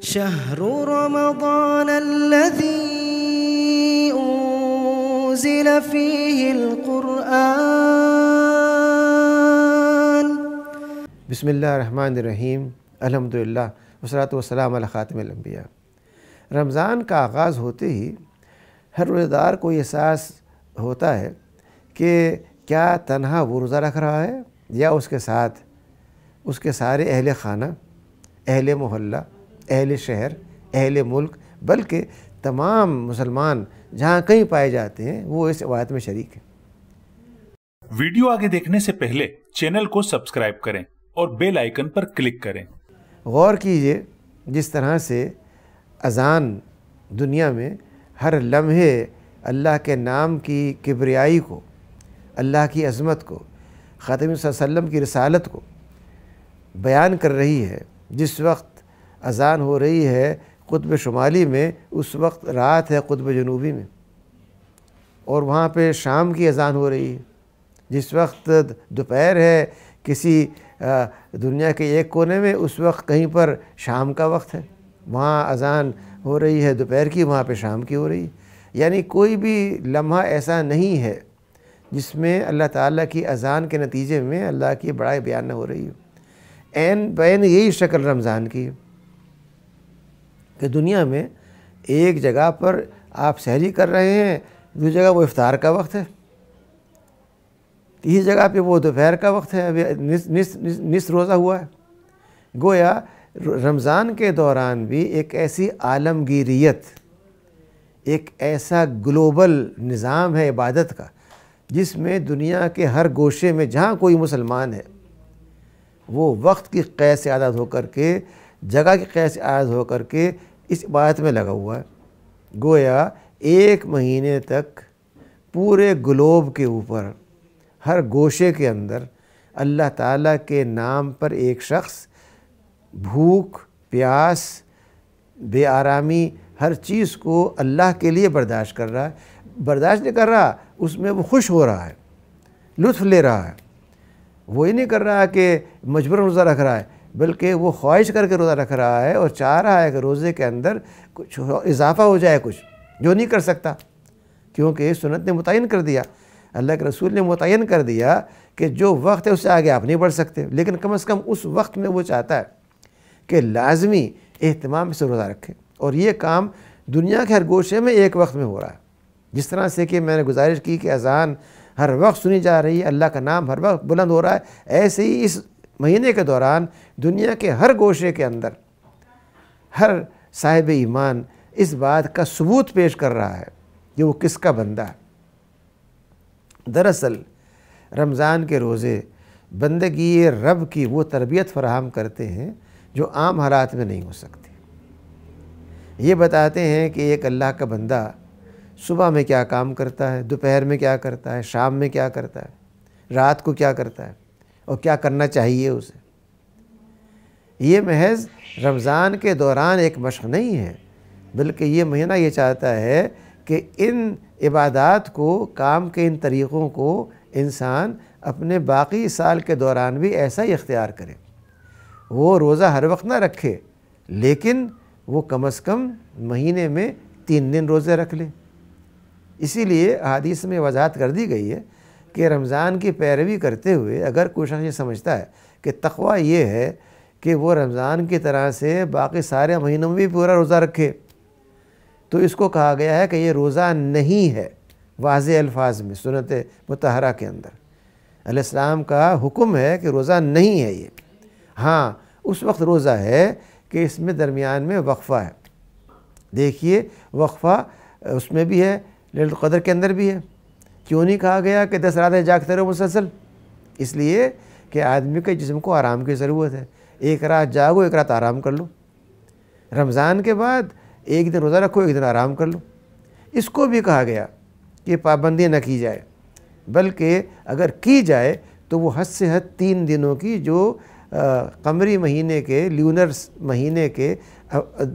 شهر رمضان الذي أنزل فيه القرآن بسم الله الرحمن الرحیم الحمد للہ وسلاۃ والسلام علی خاتم الانبیاء رمضان کا آغاز ہوتے ہی ہر روزہ دار کو احساس ہوتا ہے کہ کیا تنہا وہ روزہ رکھ رہا ہے یا اس کے ساتھ اس کے سارے اہل خانہ اہل محلہ अहल शहर अहल मुल्क बल्कि तमाम मुसलमान जहाँ कहीं पाए जाते हैं वो इस वायत में शरीक हैं वीडियो आगे देखने से पहले चैनल को सब्सक्राइब करें और बेल आइकन पर क्लिक करें गौर कीजिए जिस तरह से अजान दुनिया में हर लम्हे अल्लाह के नाम की किबरियाई को अल्लाह की अजमत को खातिम वसल्लम की रसालत को बयान कर रही है जिस वक्त अजान हो रही है कुतब शुमाली में उस वक्त रात है कुतब जनूबी में और वहाँ पे शाम की अजान हो रही है जिस वक्त दोपहर है किसी दुनिया के एक कोने में उस वक्त कहीं पर शाम का वक्त है वहाँ अजान हो रही है दोपहर की वहाँ पे शाम की हो रही है यानी कोई भी लम्हा ऐसा नहीं है जिसमें अल्लाह ताला की अजान के नतीजे में अल्लाह की बड़ाई बयान हो रही हो एन बैन यही शक्ल रमज़ान की है कि दुनिया में एक जगह पर आप सहरी कर रहे हैं दूसरी जगह वो इफ्तार का वक्त है तीसरी जगह पे वो दोपहर का वक्त है अभी निस, निस, निस, निस रोज़ा हुआ है गोया रमज़ान के दौरान भी एक ऐसी आलमगीरियत एक ऐसा ग्लोबल निज़ाम है इबादत का जिसमें दुनिया के हर गोशे में जहाँ कोई मुसलमान है वो वक्त की क़ैद से होकर के जगह के कैसे आयज होकर के इस इबादत में लगा हुआ है गोया एक महीने तक पूरे ग्लोब के ऊपर हर गोशे के अंदर अल्लाह ताला के नाम पर एक शख्स भूख प्यास बेआरामी हर चीज़ को अल्लाह के लिए बर्दाश्त कर रहा है बर्दाश्त नहीं कर रहा उसमें वो खुश हो रहा है लुत्फ़ ले रहा है वो ही नहीं कर रहा कि मजबूर रोज़ा रख रहा है बल्कि वो ख्वाहिश करके रोज़ा रख रहा है और चाह रहा है कि रोज़े के अंदर कुछ इजाफा हो जाए कुछ जो नहीं कर सकता क्योंकि सुनत ने मुतन कर दिया अल्लाह के रसूल ने मुतन कर दिया कि जो वक्त है उससे आगे आप नहीं बढ़ सकते लेकिन कम अज़ कम उस वक्त में वो चाहता है कि लाजमी अहतमाम से रोज़ा रखें और ये काम दुनिया के हर गोशे में एक वक्त में हो रहा है जिस तरह से कि मैंने गुजारिश की कि अजान हर वक्त सुनी जा रही है अल्लाह का नाम हर वक्त बुलंद हो रहा है ऐसे ही इस महीने के दौरान दुनिया के हर गोशे के अंदर हर साहिब ईमान इस बात का सबूत पेश कर रहा है कि वो किसका बंदा है दरअसल रमज़ान के रोज़े बंदगी रब की वो तरबियत फराहम करते हैं जो आम हालात में नहीं हो सकती ये बताते हैं कि एक अल्लाह का बंदा सुबह में क्या काम करता है दोपहर में क्या करता है शाम में क्या करता है रात को क्या करता है और क्या करना चाहिए उसे ये महज रमज़ान के दौरान एक मशक़ नहीं है बल्कि ये महीना ये चाहता है कि इन इबादत को काम के इन तरीक़ों को इंसान अपने बाकी साल के दौरान भी ऐसा ही इख्तियार करे वो रोज़ा हर वक्त ना रखे लेकिन वो कम अज़ कम महीने में तीन दिन रोज़े रख ले इसीलिए अदीस में वजाहत कर दी गई है कि रमज़ान की पैरवी करते हुए अगर कोई शख्स ये समझता है कि तखवा ये है कि वो रमज़ान की तरह से बाकी सारे महीनों में भी पूरा रोज़ा रखे तो इसको कहा गया है कि ये रोज़ा नहीं है वाज अल्फाज में सुनत मतहरा के अंदर अल्लाम का हुक्म है कि रोज़ा नहीं है ये हाँ उस वक्त रोज़ा है कि इसमें दरमियान में वक्फ़ा है देखिए वक्फ़ा उसमें भी है लड़ कदर के अंदर भी है क्यों नहीं कहा गया कि दस रातें जागते रहो मुसलसल इसलिए कि आदमी के जिसम को आराम की ज़रूरत है एक रात जागो एक रात आराम कर लो रमज़ान के बाद एक दिन रोज़ा रखो एक दिन आराम कर लो इसको भी कहा गया कि पाबंदी न की जाए बल्कि अगर की जाए तो वो हद से हद तीन दिनों की जो कमरी महीने के ल्यूनर महीने के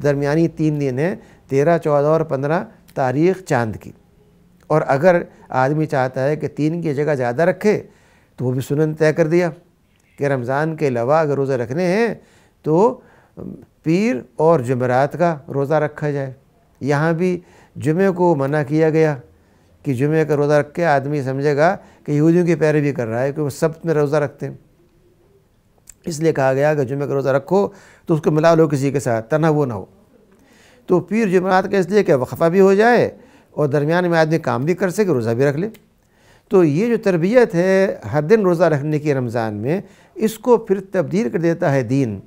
दरमियानी तीन दिन हैं तेरह चौदह और पंद्रह तारीख चांद की और अगर आदमी चाहता है कि तीन की जगह ज़्यादा रखे तो वो भी सुनन तय कर दिया कि रमज़ान के अलावा अगर रोज़ा रखने हैं तो पीर और जुमेरात का रोज़ा रखा जाए यहाँ भी जुमे को मना किया गया कि जुमे का रोज़ा रख के आदमी समझेगा कि यहूदियों की पैरवी कर रहा है क्योंकि वो सब में रोज़ा रखते हैं इसलिए कहा गया कि जुमे का रोज़ा रखो तो उसको मिला लो किसी के साथ तना वो ना हो तो पीर जुमरात का इसलिए कि वक्फ़ा भी हो जाए और दरमियान में आदमी काम भी कर सके रोज़ा भी रख ले तो ये जो तरबियत है हर दिन रोज़ा रखने की रमज़ान में इसको फिर तब्दील कर देता है दीन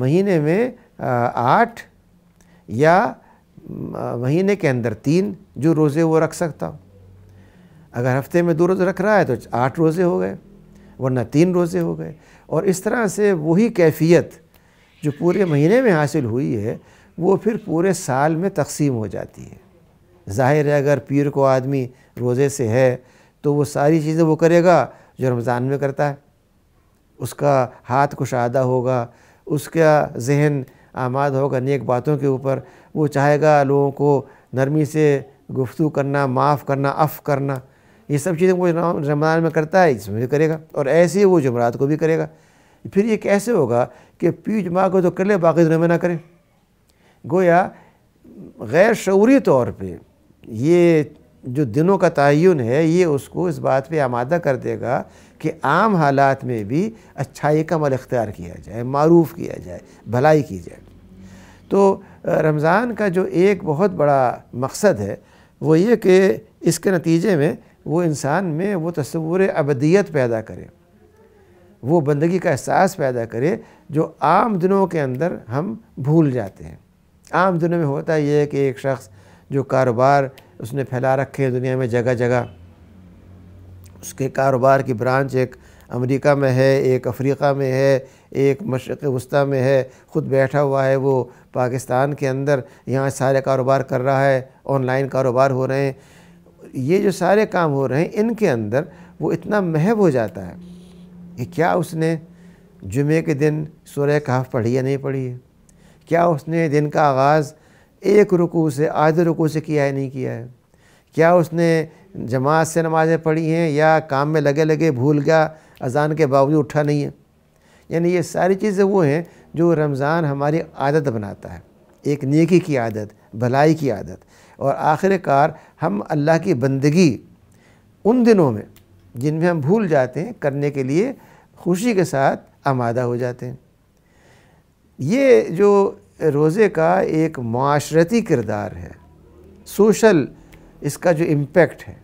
महीने में आठ या महीने के अंदर तीन जो रोज़े वो रख सकता हो अगर हफ्ते में दो रोज़ रख रहा है तो आठ रोज़े हो गए वरना तीन रोज़े हो गए और इस तरह से वही कैफियत जो पूरे महीने में हासिल हुई है वो फिर पूरे साल में तकसीम हो जाती है ज़ाहिर है अगर पीर को आदमी रोज़े से है तो वो सारी चीज़ें वो करेगा जो रमज़ान में करता है उसका हाथ कुशादा होगा उसका जहन आमाद होगा नेक बातों के ऊपर वो चाहेगा लोगों को नरमी से गुफ्तु करना माफ़ करना अफ़ करना ये सब चीज़ें वो रमज़ान में करता है इसमें भी करेगा और ऐसे ही वो जुमरात को भी करेगा फिर ये कैसे होगा कि पी जुमा को तो कर ले बाकी दिनों में ना करें गोया गैर शौरी तौर पर ये जो दिनों का तयन है ये उसको इस बात पे आमादा कर देगा कि आम हालात में भी अच्छाई का मल अख्तियार किया जाए मरूफ़ किया जाए भलाई की जाए तो रमज़ान का जो एक बहुत बड़ा मकसद है वो ये कि इसके नतीजे में वो इंसान में वो तस्वूर अबदियत पैदा करे वो बंदगी का एहसास पैदा करे जो आम दिनों के अंदर हम भूल जाते हैं आम दिनों में होता यह है कि एक शख्स जो कारोबार उसने फैला रखे हैं दुनिया में जगह जगह उसके कारोबार की ब्रांच एक अमेरिका में है एक अफ्रीका में है एक मशरक़ वस्ती में है ख़ुद बैठा हुआ है वो पाकिस्तान के अंदर यहाँ सारे कारोबार कर रहा है ऑनलाइन कारोबार हो रहे हैं ये जो सारे काम हो रहे हैं इनके अंदर वो इतना महब हो जाता है कि क्या उसने जुमे के दिन शुरह कहफ पढ़ी या नहीं पढ़ी है क्या उसने दिन का आगाज़ एक रुकू से आधे रुकू से किया है नहीं किया है क्या उसने जमात से नमाज़ें पढ़ी हैं या काम में लगे लगे भूल गया अजान के बावजूद उठा नहीं है यानी ये सारी चीज़ें वो हैं जो रमज़ान हमारी आदत बनाता है एक नेकी की आदत भलाई की आदत और आखिरकार हम अल्लाह की बंदगी उन दिनों में जिनमें हम भूल जाते हैं करने के लिए खुशी के साथ आमादा हो जाते हैं ये जो रोज़े का एक माशरती किरदार है सोशल इसका जो इम्पेक्ट है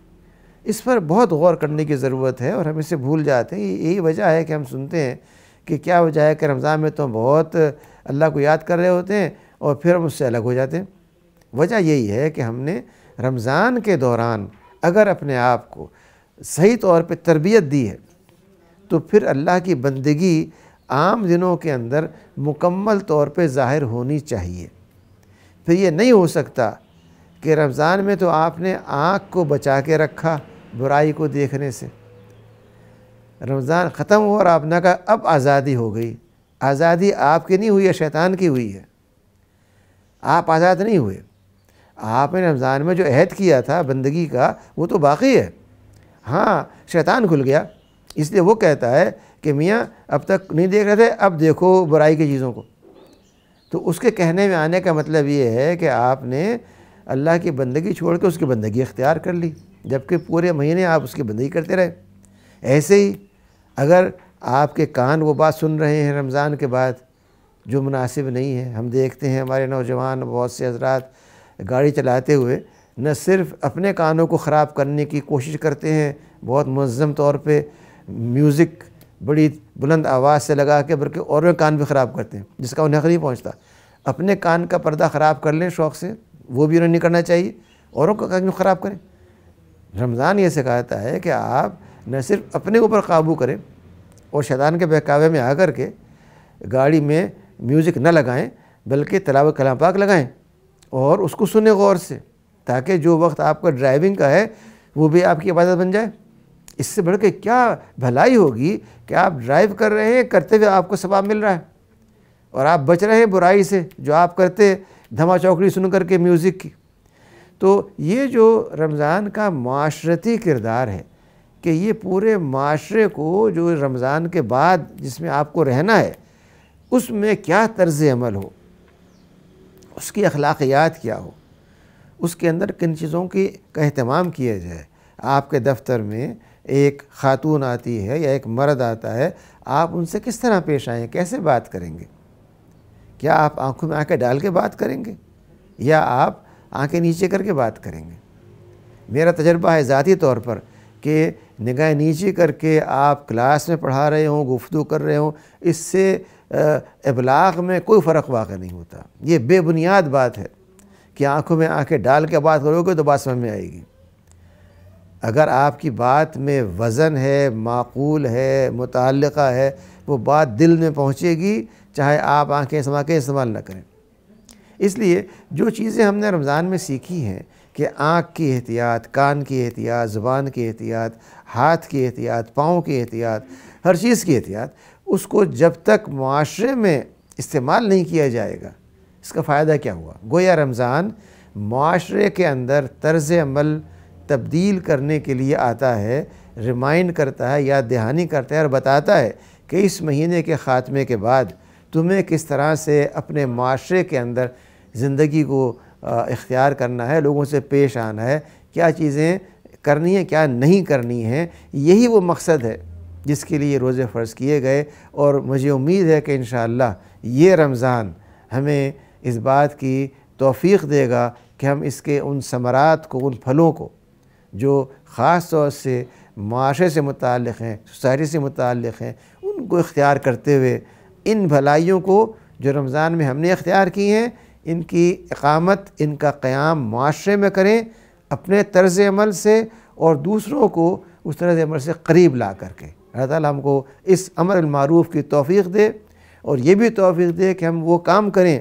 इस पर बहुत गौर करने की ज़रूरत है और हम इसे भूल जाते हैं यही वजह है कि हम सुनते हैं कि क्या वजह है कि रमज़ान में तो हम बहुत अल्लाह को याद कर रहे होते हैं और फिर हम उससे अलग हो जाते हैं वजह यही है कि हमने रमज़ान के दौरान अगर अपने आप को सही तौर पर तरबियत दी है तो फिर अल्लाह की बंदगी आम दिनों के अंदर मुकम्मल तौर पे ज़ाहिर होनी चाहिए फिर ये नहीं हो सकता कि रमज़ान में तो आपने आँख को बचा के रखा बुराई को देखने से रमज़ान ख़त्म हो और आपने कहा अब आज़ादी हो गई आज़ादी आपकी नहीं हुई है शैतान की हुई है आप आज़ाद नहीं हुए आपने रमज़ान में जो अहद किया था बंदगी का वो तो बाकी है हाँ शैतान खुल गया इसलिए वो कहता है कि मियाँ अब तक नहीं देख रहे थे अब देखो बुराई की चीज़ों को तो उसके कहने में आने का मतलब ये है कि आपने अल्लाह की बंदगी छोड़ के उसकी बंदगी इख्तियार कर ली जबकि पूरे महीने आप उसकी बंदगी करते रहे ऐसे ही अगर आपके कान वो बात सुन रहे हैं रमज़ान के बाद जो मुनासिब नहीं है हम देखते हैं हमारे नौजवान बहुत से हजरात गाड़ी चलाते हुए न सिर्फ अपने कानों को ख़राब करने की कोशिश करते हैं बहुत मनज़म तौर पर म्यूज़िक बड़ी बुलंद आवाज़ से लगा के बल्कि और कान भी ख़राब करते हैं जिसका उन्हें नहीं पहुँचता अपने कान का पर्दा ख़राब कर लें शौक़ से वो भी उन्हें नहीं करना चाहिए औरों का कान ख़राब करें रमज़ान ये सिखाता है कि आप न सिर्फ अपने ऊपर काबू करें और शैतान के बहकावे में आकर के गाड़ी में म्यूज़िक न लगाएं बल्कि तलाव कलाम पाक लगाएं और उसको सुने गौर से ताकि जो वक्त आपका ड्राइविंग का है वो भी आपकी इबादत बन जाए इससे बढ़ के क्या भलाई होगी कि आप ड्राइव कर रहे हैं करते हुए आपको सवाब मिल रहा है और आप बच रहे हैं बुराई से जो आप करते धमा चौकड़ी सुन करके म्यूज़िक की तो ये जो रमज़ान का माशरती किरदार है कि ये पूरे माशरे को जो रमज़ान के बाद जिसमें आपको रहना है उसमें क्या तर्ज अमल हो उसकी अखलाकियात क्या हो उसके अंदर किन चीज़ों की का अहतमाम किया जाए आपके दफ्तर में एक खातून आती है या एक मर्द आता है आप उनसे किस तरह पेश आएँ कैसे बात करेंगे क्या आप आंखों में आंखें डाल के बात करेंगे या आप आंखें नीचे करके बात करेंगे मेरा तजर्बा है ज़ाती तौर पर कि निगाह नीचे करके आप क्लास में पढ़ा रहे हों गुफ्तु कर रहे हों इससे इबलाग में कोई फ़र्क वाक़ नहीं होता ये बेबुनियाद बात है कि आंखों में आंखें डाल के बात करोगे तो बात समझ में आएगी अगर आपकी बात में वज़न है माकूल है मुतल है वो बात दिल में पहुँचेगी चाहे आप आँखें समा के इस्तेमाल ना करें इसलिए जो चीज़ें हमने रमज़ान में सीखी हैं कि आँख की एहतियात कान की एहतियात ज़ुबान की एहतियात हाथ की एहतियात पाँव की एहतियात हर चीज़ की एहतियात उसको जब तक माशरे में इस्तेमाल नहीं किया जाएगा इसका फ़ायदा क्या हुआ गोया रमज़ान माशरे के अंदर तर्ज़ अमल तब्दील करने के लिए आता है रिमाइंड करता है या दहानी करता है और बताता है कि इस महीने के ख़ात्मे के बाद तुम्हें किस तरह से अपने माशरे के अंदर ज़िंदगी को इख्तियार करना है लोगों से पेश आना है क्या चीज़ें करनी है क्या नहीं करनी है यही वो मकसद है जिसके लिए रोज़े फ़र्ज़ किए गए और मुझे उम्मीद है कि इन ये रमज़ान हमें इस बात की तोफ़ी देगा कि हम इसके उन समरात को उन फलों को जो ख़ास तौर से माशरे से मुतल हैं सोसाइटी से मुतल हैं उनको इख्तियार करते हुए इन भलाइयों को जो रमज़ान में हमने इख्तियार की हैं इनकी इकामत इनका क़्याम माशरे में करें अपने तर्ज़ अमल से और दूसरों को उस तरह से अमल से करीब ला करके अल्लाह ताला हमको इस अमर मारूफ़ की तोफ़ी दे और ये भी तोफ़ी दे कि हम वो काम करें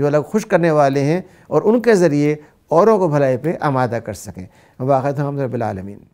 जो अलग खुश करने वाले हैं और उनके ज़रिए औरों को भलाई पर आमादा कर सकें و آخرت هم در بالعالمین